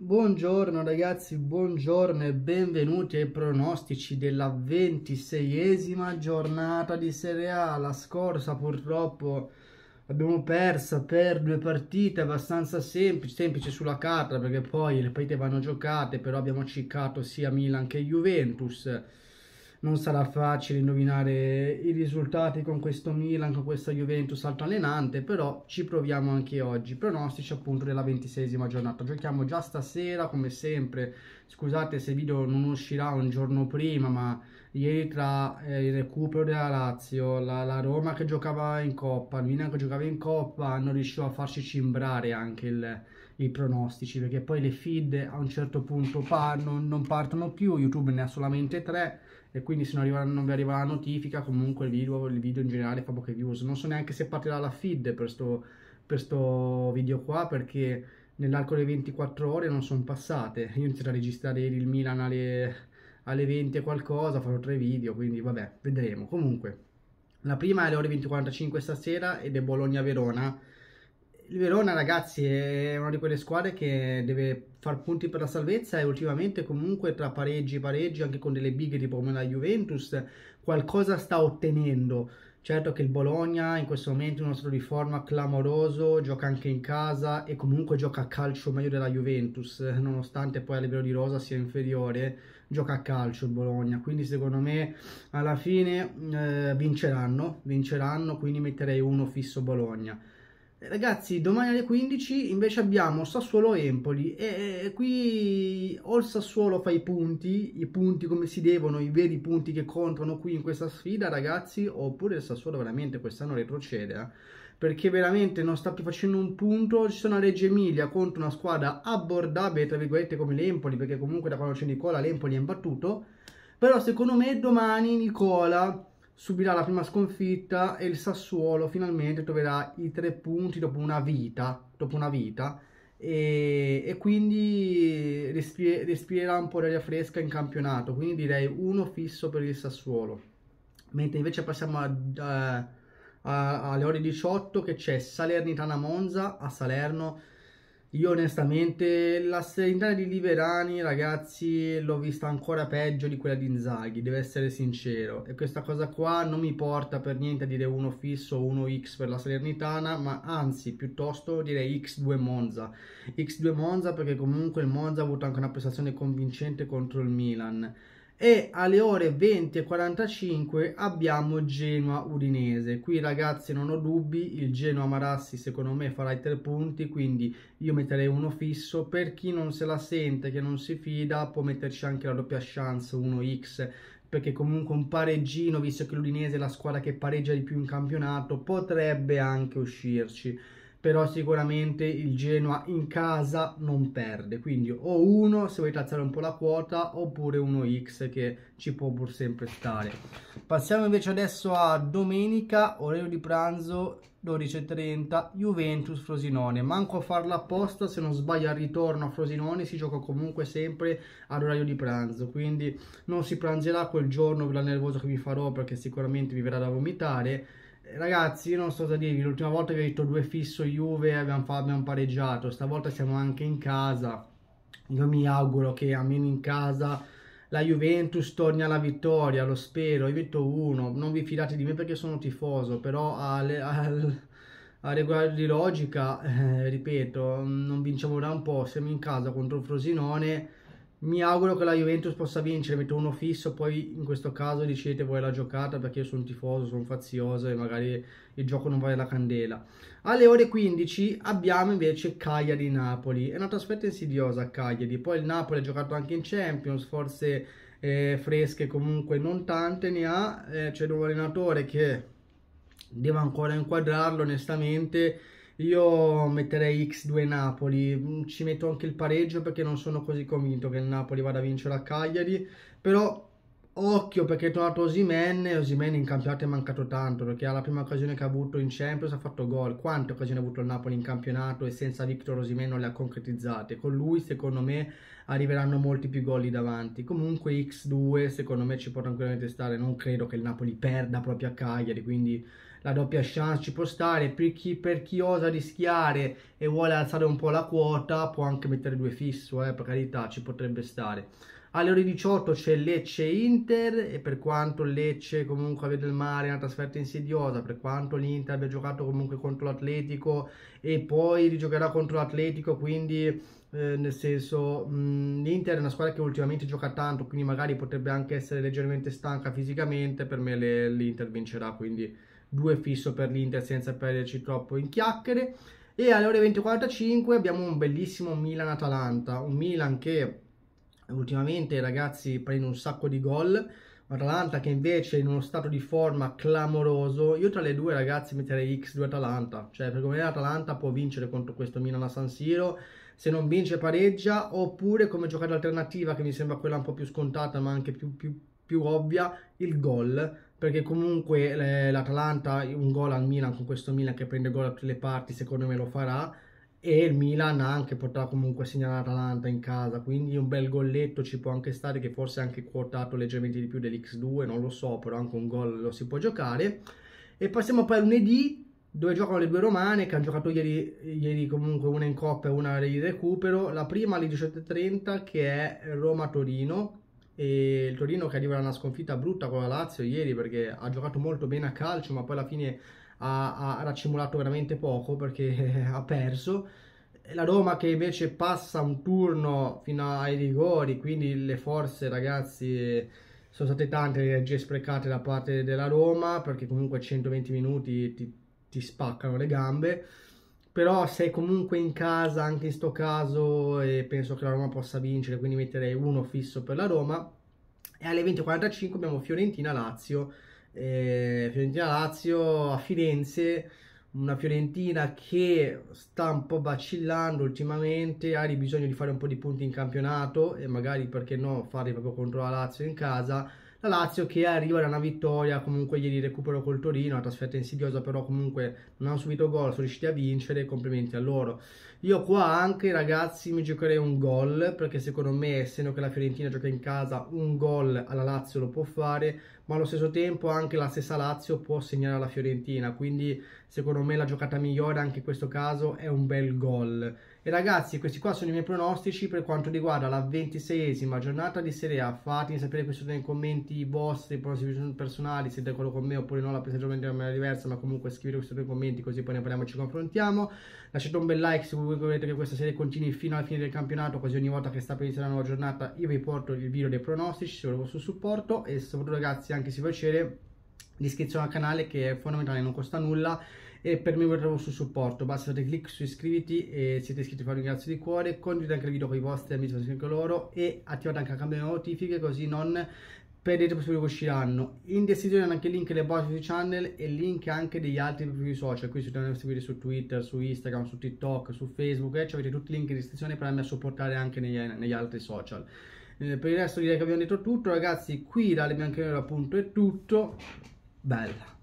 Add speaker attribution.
Speaker 1: Buongiorno ragazzi, buongiorno e benvenuti ai pronostici della ventiseiesima giornata di Serie A. La scorsa purtroppo abbiamo perso per due partite abbastanza semplici, semplici sulla carta perché poi le partite vanno giocate, però abbiamo ciccato sia Milan che Juventus non sarà facile indovinare i risultati con questo Milan, con questa Juventus alto allenante, però ci proviamo anche oggi. Pronostici appunto della ventisesima giornata. Giochiamo già stasera come sempre, scusate se il video non uscirà un giorno prima, ma ieri tra eh, il recupero della Lazio, la, la, Roma che giocava in Coppa, il Milan che giocava in Coppa, non riuscivo a farci cimbrare anche il i pronostici perché poi le feed a un certo punto partono, non partono più, YouTube ne ha solamente tre e quindi se non, arriva, non vi arriva la notifica comunque il video, il video in generale fa poche views. Non so neanche se partirà la feed per questo video qua perché nell'arco delle 24 ore non sono passate. Io inizierò a registrare il Milan alle, alle 20 e qualcosa, farò tre video, quindi vabbè, vedremo. Comunque, la prima è alle ore 20.45 stasera ed è Bologna-Verona il Verona, ragazzi, è una di quelle squadre che deve far punti per la salvezza e ultimamente comunque tra pareggi e pareggi, anche con delle bighe tipo come la Juventus, qualcosa sta ottenendo. Certo che il Bologna in questo momento è uno stato di forma clamoroso, gioca anche in casa e comunque gioca a calcio meglio della Juventus, nonostante poi a livello di rosa sia inferiore, gioca a calcio il Bologna. Quindi secondo me alla fine eh, vinceranno, vinceranno, quindi metterei uno fisso Bologna. Ragazzi, domani alle 15 invece abbiamo Sassuolo-Empoli e qui o il Sassuolo fa i punti, i punti come si devono, i veri punti che contano qui in questa sfida, ragazzi, oppure il Sassuolo veramente quest'anno retrocede, eh? perché veramente non sta più facendo un punto, ci sono a Reggio Emilia contro una squadra abbordabile, tra virgolette, come l'Empoli, perché comunque da quando c'è Nicola l'Empoli è imbattuto, però secondo me domani Nicola subirà la prima sconfitta e il Sassuolo finalmente troverà i tre punti dopo una vita, dopo una vita e, e quindi respir- respirerà un po' d'aria fresca in campionato, quindi direi uno fisso per il Sassuolo. Mentre invece passiamo a, a, eh, a, alle ore 18 che c'è Salernitana Monza a Salerno io onestamente la serenità di Liberani, ragazzi, l'ho vista ancora peggio di quella di Inzaghi, devo essere sincero. E questa cosa qua non mi porta per niente a dire uno fisso o uno X per la Salernitana, ma anzi, piuttosto direi X2 Monza. X2 Monza perché comunque il Monza ha avuto anche una prestazione convincente contro il Milan e alle ore 20.45 abbiamo Genoa Udinese. Qui ragazzi non ho dubbi, il Genoa Marassi secondo me farà i tre punti, quindi io metterei uno fisso. Per chi non se la sente, che non si fida, può metterci anche la doppia chance 1x perché comunque un pareggino, visto che l'Udinese è la squadra che pareggia di più in campionato, potrebbe anche uscirci però sicuramente il Genoa in casa non perde, quindi o uno se vuoi tazzare un po' la quota oppure uno x che ci può pur sempre stare. Passiamo invece adesso a domenica, orario di pranzo 12.30 Juventus Frosinone manco a farla apposta se non sbaglio al ritorno a Frosinone si gioca comunque sempre all'orario di pranzo quindi non si pranzerà quel giorno per la nervosa che vi farò perché sicuramente vi verrà da vomitare ragazzi, io non so cosa dirvi. L'ultima volta che ho detto due fisso Juve, abbiamo, abbiamo pareggiato. Stavolta siamo anche in casa. Io mi auguro che almeno in casa la Juventus torni alla vittoria. Lo spero. Io metto uno. Non vi fidate di me perché sono tifoso, però alle, al, a riguardo di logica, eh, ripeto, non vinciamo da un po'. Siamo in casa contro il Frosinone mi auguro che la Juventus possa vincere, metto uno fisso, poi in questo caso decidete voi la giocata perché io sono un tifoso, sono fazioso e magari il gioco non vale la candela. Alle ore 15 abbiamo invece Cagliari-Napoli, è una trasferta insidiosa Cagliari, poi il Napoli ha giocato anche in Champions, forse eh, fresche comunque non tante ne ha, eh, c'è un allenatore che deve ancora inquadrarlo onestamente io metterei X2 Napoli, mm, ci metto anche il pareggio perché non sono così convinto che il Napoli vada a vincere a Cagliari, però occhio perché è tornato Osimen e Osimen in campionato è mancato tanto perché alla prima occasione che ha avuto in Champions ha fatto gol quante occasioni ha avuto il Napoli in campionato e senza Victor Osimen non le ha concretizzate con lui secondo me arriveranno molti più gol davanti comunque X2 secondo me ci può tranquillamente stare non credo che il Napoli perda proprio a Cagliari quindi la doppia chance ci può stare, per chi, per chi osa rischiare e vuole alzare un po' la quota può anche mettere due fisso, eh, per carità ci potrebbe stare. Alle ore 18 c'è Lecce-Inter e per quanto Lecce comunque abbia il mare è una trasferta insidiosa, per quanto l'Inter abbia giocato comunque contro l'Atletico e poi rigiocherà contro l'Atletico, quindi eh, nel senso mh, l'Inter è una squadra che ultimamente gioca tanto, quindi magari potrebbe anche essere leggermente stanca fisicamente, per me l'Inter vincerà, quindi due fisso per l'Inter senza perderci troppo in chiacchiere. E alle ore 20.45 abbiamo un bellissimo Milan-Atalanta, un Milan che ultimamente ragazzi prende un sacco di gol, Atalanta che invece è in uno stato di forma clamoroso. Io tra le due ragazzi metterei X2 Atalanta, cioè per come l'Atalanta può vincere contro questo Milan a San Siro, se non vince pareggia, oppure come giocata alternativa che mi sembra quella un po' più scontata ma anche più, più, più ovvia, il gol perché comunque eh, l'Atalanta un gol al Milan con questo Milan che prende gol da tutte le parti secondo me lo farà e il Milan anche potrà comunque segnare l'Atalanta in casa quindi un bel golletto ci può anche stare che forse è anche quotato leggermente di più dell'X2 non lo so però anche un gol lo si può giocare e passiamo poi a lunedì dove giocano le due romane che hanno giocato ieri, ieri comunque una in coppa e una di recupero la prima alle 17.30 che è Roma-Torino e il Torino che arriva da una sconfitta brutta con la Lazio ieri perché ha giocato molto bene a calcio ma poi alla fine ha, ha raccimolato veramente poco perché ha perso la Roma che invece passa un turno fino ai rigori quindi le forze ragazzi sono state tante le energie sprecate da parte della Roma perché comunque 120 minuti ti, ti spaccano le gambe però sei comunque in casa anche in sto caso e penso che la Roma possa vincere, quindi metterei uno fisso per la Roma. E alle 20.45 abbiamo Fiorentina-Lazio, eh, Fiorentina-Lazio a Firenze, una Fiorentina che sta un po' vacillando ultimamente, ha bisogno di fare un po' di punti in campionato e magari perché no fare proprio contro la Lazio in casa la Lazio che arriva da una vittoria, comunque ieri recupero col Torino, una trasferta insidiosa però comunque non hanno subito gol, sono riusciti a vincere, complimenti a loro. Io qua anche ragazzi mi giocherei un gol, perché secondo me essendo che la Fiorentina gioca in casa un gol alla Lazio lo può fare, ma allo stesso tempo anche la stessa Lazio può segnare alla Fiorentina, quindi secondo me la giocata migliore anche in questo caso è un bel gol. E ragazzi, questi qua sono i miei pronostici per quanto riguarda la ventiseiesima giornata di Serie A. Fatemi sapere questo nei commenti vostri pronostici personali, se d'accordo con me oppure no, la presa in maniera diversa, ma comunque scrivete questo nei commenti così poi ne parliamo e ci confrontiamo. Lasciate un bel like se volete che questa serie continui fino alla fine del campionato, così ogni volta che sta per iniziare la nuova giornata io vi porto il video dei pronostici, se volete il vostro supporto e soprattutto ragazzi anche se piacere l'iscrizione al canale che è fondamentale, non costa nulla e per me vorremmo un suo supporto. Basta dare clic su iscriviti e siete iscritti fare un grazie di cuore, condividete anche il video con i vostri amici, con loro e attivate anche la campanella notifiche così non perdete possibili che usciranno. In descrizione anche il link delle borse sui channel e il link anche degli altri profili social. Qui potete seguire su Twitter, su Instagram, su TikTok, su Facebook, eh, avete tutti i link in descrizione per andare a supportare anche negli, negli altri social. Eh, per il resto direi che abbiamo detto tutto, ragazzi. Qui dalle appunto è tutto. Bella!